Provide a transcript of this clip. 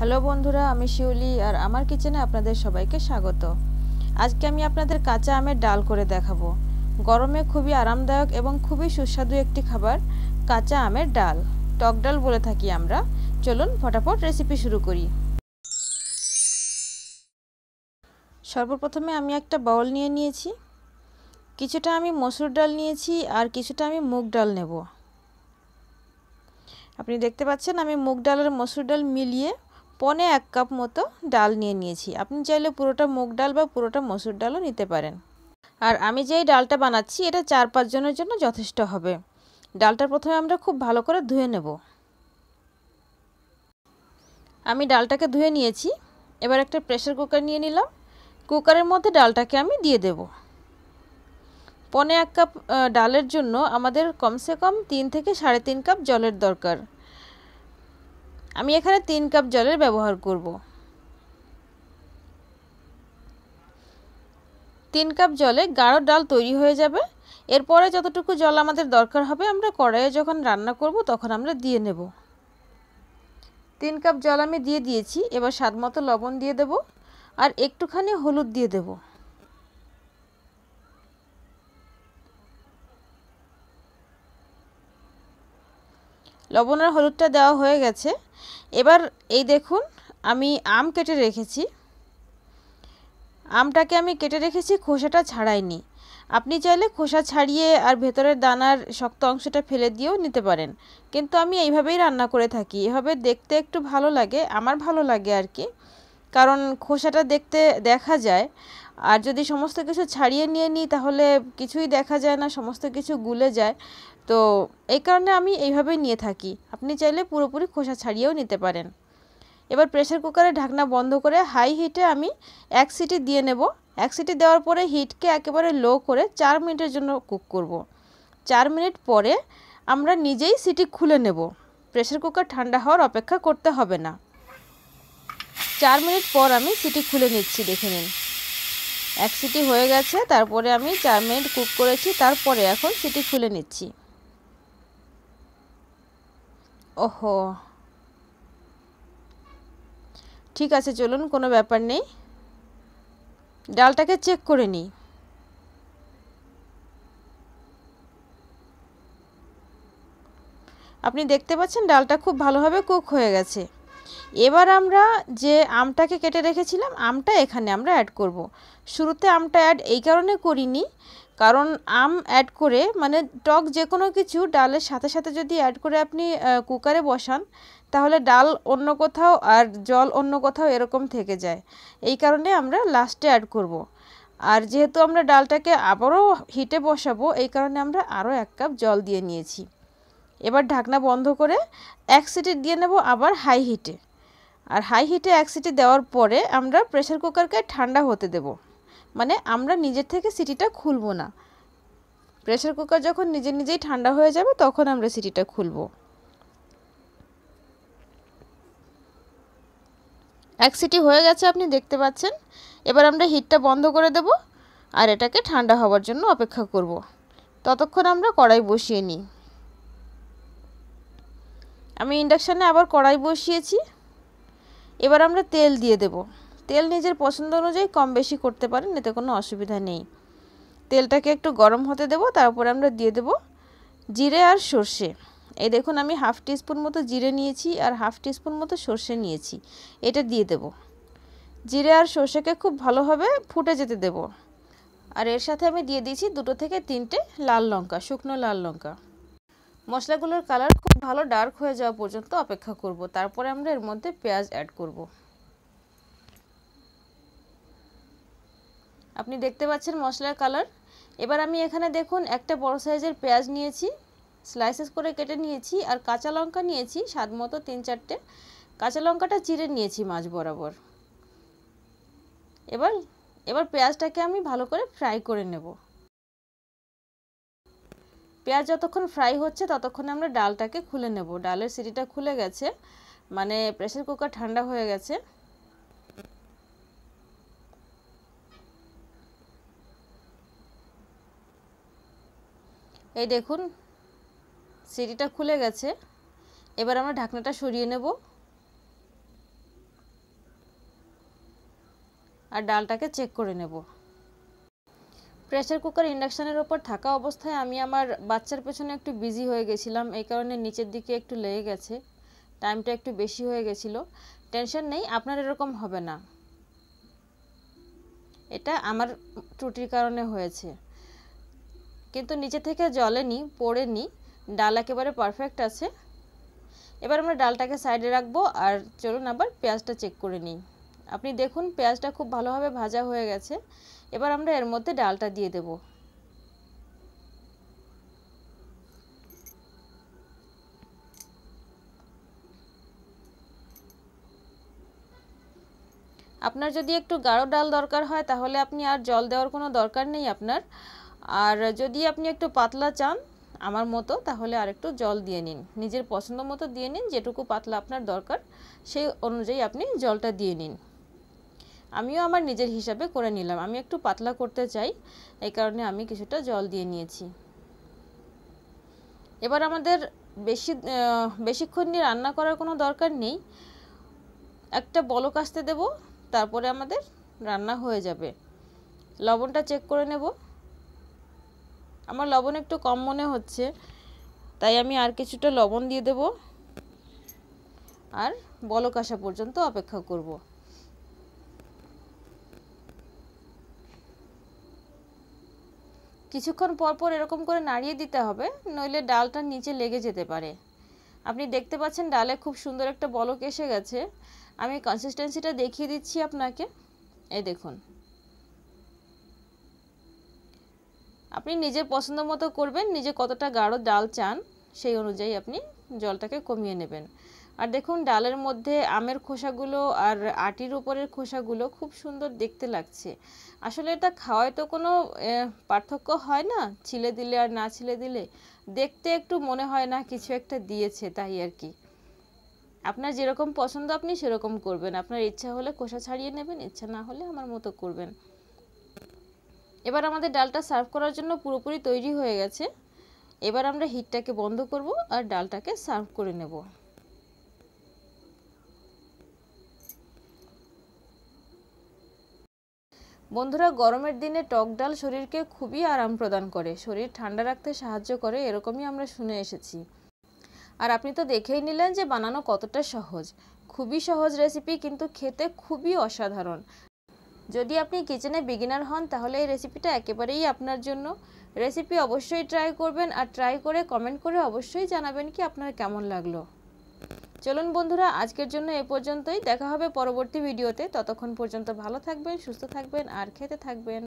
Hello বন্ধুরা আমি শিউলি আর আমার কিচেনে আপনাদের সবাইকে স্বাগত আজকে আমি আপনাদের কাঁচা আমের ডাল করে দেখাবো গরমে খুবই আরামদায়ক এবং খুবই সুস্বাদু একটি খাবার কাঁচা আমের ডাল টক ডাল বলে থাকি আমরা চলুন ফটাফট রেসিপি শুরু করি সর্বপ্রথমে আমি একটা বাউল নিয়ে নিয়েছি কিছুটা আমি মসুর ডাল নিয়েছি আর কিছুটা আমি মুগ ডাল নেব আপনি দেখতে পাচ্ছেন আমি মুগ ডাল আর মসুর ডাল মিলিয়ে পনে এক কাপ মতো ডাল নিয়ে নিয়েছি আপনি চাইলে পুরোটা মুগ ডাল বা পুরোটা মসুর ডালও নিতে পারেন আর আমি যেই ডালটা বানাচ্ছি এটা চার পাঁচজনের জন্য যথেষ্ট হবে ডালটা প্রথমে আমরা খুব ভালো করে ধুয়ে নেব আমি ডালটাকে ধুয়ে নিয়েছি এবার একটা প্রেশার কুকার নিয়ে নিলাম কুকারের মধ্যে ডালটাকে আমি দিয়ে দেব পনে এক কাপ ডালের জন্য আমাদের কমসে কম তিন থেকে সাড়ে তিন কাপ জলের দরকার আমি এখানে তিন কাপ জলের ব্যবহার করব তিন কাপ জলে গাঢ় ডাল তৈরি হয়ে যাবে এরপরে যতটুকু জল আমাদের দরকার হবে আমরা কড়াইয়ে যখন রান্না করব তখন আমরা দিয়ে নেব তিন কাপ জল আমি দিয়ে দিয়েছি এবার স্বাদ মতো লবণ দিয়ে দেব আর একটুখানি হলুদ দিয়ে দেবো লবণ হলুদটা দেওয়া হয়ে গেছে এবার এই দেখুন আমি আম কেটে রেখেছি আমটাকে আমি কেটে রেখেছি খোসাটা ছাড়াইনি আপনি চাইলে খোসা ছাড়িয়ে আর ভেতরের দানার শক্ত অংশটা ফেলে দিয়েও নিতে পারেন কিন্তু আমি এইভাবেই রান্না করে থাকি এভাবে দেখতে একটু ভালো লাগে আমার ভালো লাগে আর কি কারণ খোসাটা দেখতে দেখা যায় আর যদি সমস্ত কিছু ছাড়িয়ে নিয়ে নিই তাহলে কিছুই দেখা যায় না সমস্ত কিছু গুলে যায় তো এই কারণে আমি এইভাবে নিয়ে থাকি আপনি চাইলে পুরোপুরি খোসা ছাড়িয়েও নিতে পারেন এবার প্রেশার কুকারে ঢাকনা বন্ধ করে হাই হিটে আমি এক সিটি দিয়ে নেব এক সিটি দেওয়ার পরে হিটকে একেবারে লো করে চার মিনিটের জন্য কুক করব। চার মিনিট পরে আমরা নিজেই সিটি খুলে নেব প্রেশার কুকার ঠান্ডা হওয়ার অপেক্ষা করতে হবে না চার মিনিট পর আমি সিটি খুলে নিচ্ছি দেখে নিন এক সিটি হয়ে গেছে তারপরে আমি চার মিনিট কুক করেছি তারপরে এখন সিটি খুলে নিচ্ছি ওহো ঠিক আছে চলুন কোনো ব্যাপার নেই ডালটাকে চেক করে নিই আপনি দেখতে পাচ্ছেন ডালটা খুব ভালোভাবে কুক হয়ে গেছে এবার আমরা যে আমটাকে কেটে রেখেছিলাম আমটা এখানে আমরা অ্যাড করব। শুরুতে আমটা অ্যাড এই কারণে করিনি কারণ আম অ্যাড করে মানে টক যে কোনো কিছু ডালের সাথে সাথে যদি অ্যাড করে আপনি কুকারে বসান তাহলে ডাল অন্য কোথাও আর জল অন্য কোথাও এরকম থেকে যায় এই কারণে আমরা লাস্টে অ্যাড করব। আর যেহেতু আমরা ডালটাকে আবারও হিটে বসাবো এই কারণে আমরা আরও এক কাপ জল দিয়ে নিয়েছি এবার ঢাকনা বন্ধ করে এক সিটি দিয়ে নেব আবার হাই হিটে আর হাই হিটে এক সিটি দেওয়ার পরে আমরা প্রেশার কুকারকে ঠান্ডা হতে দেবো মানে আমরা নিজের থেকে সিটিটা খুলবো না প্রেশার কুকার যখন নিজে নিজেই ঠান্ডা হয়ে যাবে তখন আমরা সিটিটা খুলবো এক সিটি হয়ে গেছে আপনি দেখতে পাচ্ছেন এবার আমরা হিটটা বন্ধ করে দেব আর এটাকে ঠান্ডা হওয়ার জন্য অপেক্ষা করব। ততক্ষণ আমরা কড়াই বসিয়ে নিই আমি ইন্ডাকশানে আবার কড়াই বসিয়েছি এবার আমরা তেল দিয়ে দেবো তেল নিজের পছন্দ অনুযায়ী কম বেশি করতে পারেন এতে কোনো অসুবিধা নেই তেলটাকে একটু গরম হতে দেব তারপরে আমরা দিয়ে দেব জিরে আর সর্ষে এই দেখুন আমি হাফ টিস্পুন মতো জিরে নিয়েছি আর হাফ টিস্পুন মতো সর্ষে নিয়েছি এটা দিয়ে দেব জিরে আর সর্ষেকে খুব ভালোভাবে ফুটে যেতে দেব আর এর সাথে আমি দিয়ে দিয়েছি দুটো থেকে তিনটে লাল লঙ্কা শুকনো লাল লঙ্কা মশলাগুলোর কালার খুব ভালো ডার্ক হয়ে যাওয়া পর্যন্ত অপেক্ষা করব তারপরে আমরা এর মধ্যে পেঁয়াজ অ্যাড করব আপনি দেখতে পাচ্ছেন মশলার কালার এবার আমি এখানে দেখুন একটা বড় সাইজের পেঁয়াজ নিয়েছি স্লাইসেস করে কেটে নিয়েছি আর কাঁচা লঙ্কা নিয়েছি স্বাদ মতো তিন চারটে কাঁচা লঙ্কাটা চিড়ে নিয়েছি মাছ বরাবর এবার এবার পেঁয়াজটাকে আমি ভালো করে ফ্রাই করে নেব পেঁয়াজ যতক্ষণ ফ্রাই হচ্ছে ততক্ষণ আমরা ডালটাকে খুলে নেব ডালের সিটিটা খুলে গেছে মানে প্রেসার কুকার ঠান্ডা হয়ে গেছে এই দেখুন সিটিটা খুলে গেছে এবার আমরা ঢাকনাটা সরিয়ে নেব আর ডালটাকে চেক করে নেব প্রেসার কুকার ইন্ডাকশানের ওপর থাকা অবস্থায় আমি আমার বাচ্চার পেছনে একটু বিজি হয়ে গেছিলাম এই কারণে নিচের দিকে একটু লেগে গেছে টাইমটা একটু বেশি হয়ে গেছিল টেনশন নেই আপনার এরকম হবে না এটা আমার ত্রুটির কারণে হয়েছে কিন্তু নিচে থেকে জলেনি পড়েনি ডাল একেবারে পারফেক্ট আছে এবার আমরা ডালটাকে সাইডে রাখবো আর চলুন আবার পেঁয়াজটা চেক করে নিই আপনি দেখুন পেঁয়াজটা খুব ভালোভাবে ভাজা হয়ে গেছে এবার আমরা এর মধ্যে ডালটা দিয়ে দেব আপনার যদি একটু গাঢ় ডাল দরকার হয় তাহলে আপনি আর জল দেওয়ার কোনো দরকার নেই আপনার আর যদি আপনি একটু পাতলা চান আমার মতো তাহলে আর একটু জল দিয়ে নিন নিজের পছন্দ মতো দিয়ে নিন যেটুকু পাতলা আপনার দরকার সেই অনুযায়ী আপনি জলটা দিয়ে নিন আমিও আমার নিজের হিসাবে করে নিলাম আমি একটু পাতলা করতে চাই এই কারণে আমি কিছুটা জল দিয়ে নিয়েছি এবার আমাদের বেশি বেশিক্ষণ নিয়ে রান্না করার কোনো দরকার নেই একটা বলক আসতে দেব তারপরে আমাদের রান্না হয়ে যাবে লবণটা চেক করে নেব আমার লবণ একটু কম মনে হচ্ছে তাই আমি আর কিছুটা লবণ দিয়ে দেব আর বলক আসা পর্যন্ত অপেক্ষা করব কিছুক্ষণ পরপর এরকম করে নাড়িয়ে দিতে হবে নইলে ডালটা নিচে লেগে যেতে পারে আপনি দেখতে পাচ্ছেন ডালে খুব সুন্দর একটা বলক এসে গেছে আমি কনসিস্টেন্সিটা দেখিয়ে দিচ্ছি আপনাকে এই দেখুন আপনি নিজের পছন্দ মতো করবেন নিজে কতটা গাঢ় ডাল চান সেই অনুযায়ী আপনি জলটাকে কমিয়ে নেবেন আর দেখুন ডালের মধ্যে আমের খোসাগুলো আর আটির উপরের খোসাগুলো খুব সুন্দর দেখতে লাগছে আসলে এটা খাওয়ায় তো কোনো পার্থক্য হয় না ছিলে দিলে আর না ছিলে দিলে দেখতে একটু মনে হয় না কিছু একটা দিয়েছে তাই আর কি আপনার যেরকম পছন্দ আপনি সেরকম করবেন আপনার ইচ্ছা হলে খোসা ছাড়িয়ে নেবেন ইচ্ছা না হলে আমার মতো করবেন এবার আমাদের ডালটা সার্ভ করার জন্য পুরোপুরি তৈরি হয়ে গেছে এবার আমরা হিটটাকে বন্ধ করব আর ডালটাকে সার্ভ করে নেব বন্ধুরা গরমের দিনে টক ডাল শরীরকে খুবই আরাম প্রদান করে শরীর ঠান্ডা রাখতে সাহায্য করে এরকমই আমরা শুনে এসেছি আর আপনি তো দেখেই নিলেন যে বানানো কতটা সহজ খুবই সহজ রেসিপি কিন্তু খেতে খুবই অসাধারণ যদি আপনি কিচেনে বিগিনার হন তাহলে এই রেসিপিটা একেবারেই আপনার জন্য রেসিপি অবশ্যই ট্রাই করবেন আর ট্রাই করে কমেন্ট করে অবশ্যই জানাবেন কি আপনার কেমন লাগলো চলুন বন্ধুরা আজকের জন্য এ পর্যন্তই দেখা হবে পরবর্তী ভিডিওতে ততক্ষণ পর্যন্ত ভালো থাকবেন সুস্থ থাকবেন আর খেতে থাকবেন